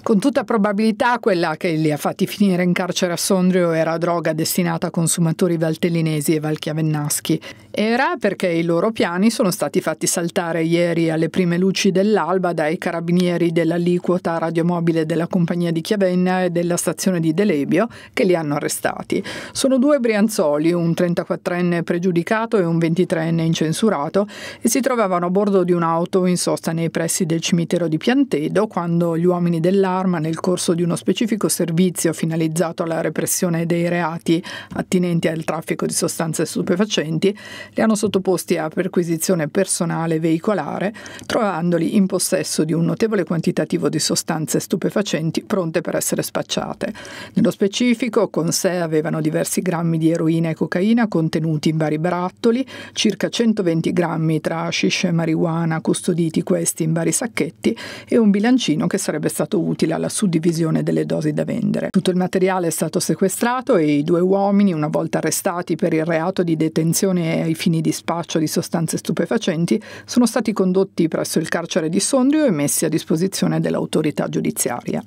Con tutta probabilità quella che li ha fatti finire in carcere a Sondrio era droga destinata a consumatori valtellinesi e valchiavennaschi. Era perché i loro piani sono stati fatti saltare ieri alle prime luci dell'alba dai carabinieri dell'aliquota radiomobile della compagnia di Chiavenna e della stazione di Delebio che li hanno arrestati. Sono due brianzoli, un 34enne pregiudicato e un 23enne incensurato, e si trovavano a bordo di un'auto in sosta nei pressi del cimitero di Piantedo quando gli uomini dell'alba dell'arma nel corso di uno specifico servizio finalizzato alla repressione dei reati attinenti al traffico di sostanze stupefacenti, li hanno sottoposti a perquisizione personale veicolare, trovandoli in possesso di un notevole quantitativo di sostanze stupefacenti pronte per essere spacciate. Nello specifico, con sé avevano diversi grammi di eroina e cocaina contenuti in vari barattoli, circa 120 grammi tra hashish e marijuana custoditi questi in vari sacchetti e un bilancino che sarebbe stato utile utile alla suddivisione delle dosi da vendere. Tutto il materiale è stato sequestrato e i due uomini, una volta arrestati per il reato di detenzione ai fini di spaccio di sostanze stupefacenti, sono stati condotti presso il carcere di Sondrio e messi a disposizione dell'autorità giudiziaria.